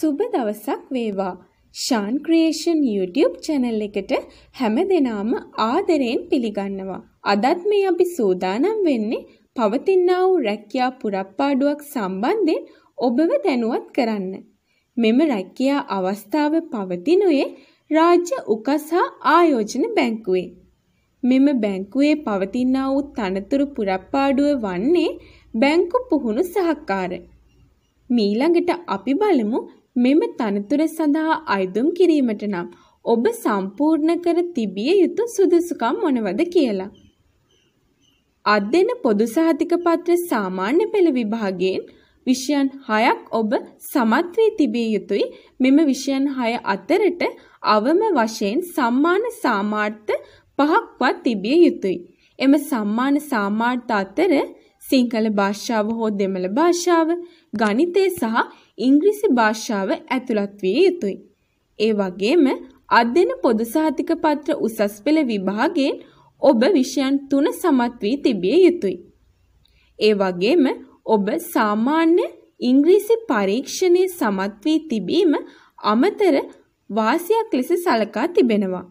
සුබ දවසක් වේවා. ෂාන් ක්‍රියේෂන් YouTube channel එකට හැමදෙනාම ආදරයෙන් පිළිගන්නවා. අදත් මේ අපි සූදානම් වෙන්නේ පවතිනා වූ රැකියා පුරප්පාඩුවක් සම්බන්ධයෙන් ඔබව දැනුවත් කරන්න. මෙම රැකියා අවස්ථාව පවතිනුයේ රාජ්‍ය උකස් හා ආයෝජන බැංකුවේ. මෙම බැංකුවේ පවතිනා වූ තනතුරු පුරප්පාඩුව වන්නේ බැංකු පුහුණු සහකාර. මීළඟට අපි බලමු මෙම තනතුර සඳහා අයදුම් කිරීමට නම් ඔබ සම්පූර්ණ කර තිබිය යුතු සුදුසුකම් මොනවද කියලා. අධ්‍යන පොදු සහතික පත්‍ර සාමාන්‍ය පෙළ විභාගයෙන් විෂයන් 6ක් ඔබ සමත් වී තිබිය යුතුයි. මෙම විෂයන් 6 අතරට අවම වශයෙන් සම්මාන සාමාර්ථ පහක්වත් තිබිය යුතුයි. එම සම්මාන සාමාර්ථ අතර සිංහල භාෂාව හෝ දෙමළ භාෂාව, ගණිතය සහ ඉංග්‍රීසි භාෂාව ඇතුළත් විය යුතුයි. ඒ වගේම අධ්‍යන පොදු සහතික පත්‍ර උසස් පෙළ විභාගයෙන් ඔබ විෂයන් තුන සමත් වී තිබිය යුතුයි. ඒ වගේම ඔබ සාමාන්‍ය ඉංග්‍රීසි පරීක්ෂණයේ සමත් වී තිබීම අමතර වාසියක් ලෙස සලකා තිබෙනවා.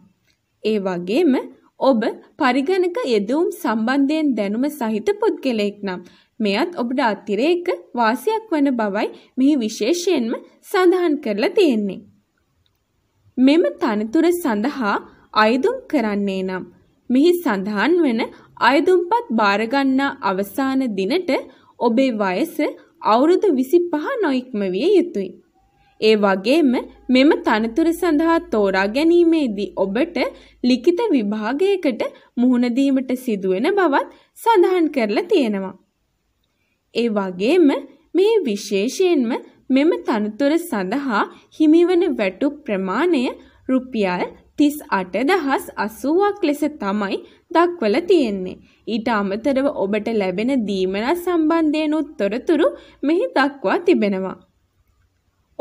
ඒ වගේම ඔබ පරිගණක යෙදවුම් සම්බන්ධයෙන් දැනුම සහිත පුද්ගලයෙක් නම් මෙයත් ඔබට අතිරේක වාසියක් වන බවයි මෙහි විශේෂයෙන්ම සඳහන් කරලා තියෙන්නේ. මෙම තනතුර සඳහා අයදුම් කරන්නේ නම් මෙහි සඳහන් වන අයදුම්පත් බාරගන්නා අවසාන දිනට ඔබේ වයස අවුරුදු 25 නොඉක්ම විය යුතුය. ඒ වගේම මෙම තනතුර සඳහා තෝරා ගැනීමේදී ඔබට ලිඛිත විභාගයකට මුහුණ දීමට සිදුවෙන බවත් සඳහන් කරලා තියෙනවා. ඒ වගේම මේ විශේෂයෙන්ම මෙම තනතුර සඳහා හිමිවන වැටුප් ප්‍රමාණය රුපියල් 38080ක් ලෙස තමයි දක්වලා තියෙන්නේ. ඊට අමතරව ඔබට ලැබෙන දීමනා සම්බන්ධයෙන් උත්තරතුරු මෙහි දක්වා තිබෙනවා.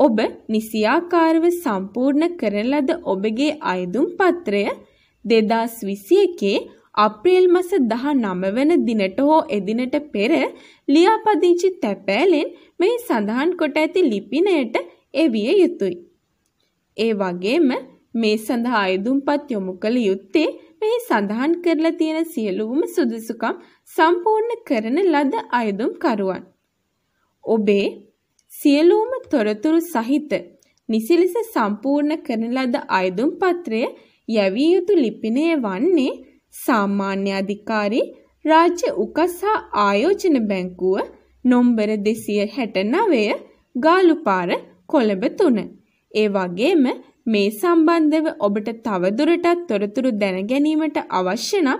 ඔබ නිසියාකාරව සම්පූර්ණ කරන ලද ඔබගේ අයදුම් පත්‍රය 2021 අප්‍රේල් මාස 19 වන දිනට හෝ එදිනට පෙර ලියාපදිංචි තැපෑලෙන් මේ සඳහන් කොට ඇති ලිපිනයට එවිය යුතුය. ඒ වගේම මේ සඳහා අයදුම්පත් යොමු කළ යුත්තේ මෙහි සඳහන් කරලා තියෙන සියලුම සුදුසුකම් සම්පූර්ණ කරන ලද අයදුම්කරුවන්. ඔබේ සියලුම තොරතුරු සහිත නිසිලෙස සම්පූර්ණ කරන ලද අයදුම් පත්‍රය යැවිය යුතු ලිපිනය වන්නේ සාමාන්‍ය අධිකාරී රාජ්‍ය උකස් හා ආයෝජන බැංකුව නොම්බර දෙසිය හැට නවය ගාලුපාර කොළඹ තුන. ඒ වගේම මේ සම්බන්ධව ඔබට තවදුරටත් තොරතුරු දැනගැනීමට අවශ්‍ය නම්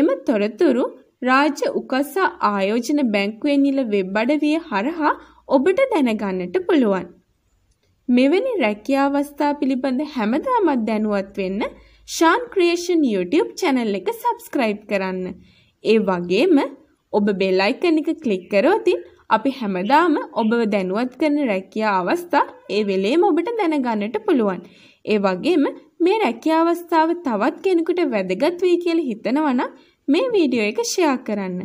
එම තොරතුරු රාජ්‍ය උකස්සා ආයෝජන බැංකුවෙන් නිල වෙබ් අඩවිය හරහා ඔබට දැනගන්නට පුළුවන්. මෙවැනි රැකියා අවස්ථා පිළිබඳ හැමදාමත් දැනුවත් වෙන්න ෂාන් ක්‍රියේෂන් YouTube channel එක subscribe කරන්න. ඒ වගේම ඔබ bell icon එක click කරොතින් අපි හැමදාම ඔබව දැනුවත් කරන රැකියා අවස්ථා ඒ වෙලේම ඔබට දැනගන්නට පුළුවන්. ඒ වගේම මේ රැකියා අවස්ථාව තවත් කෙනෙකුට වැදගත් වෙයි කියලා හිතනවා නම් මේ වීඩියෝ එක ෂෙයා කරන්න.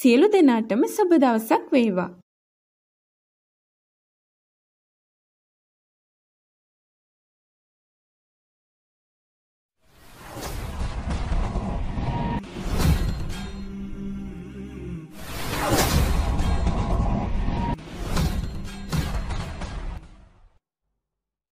සියලු දෙනාටම සුබ දවසක් වේවා.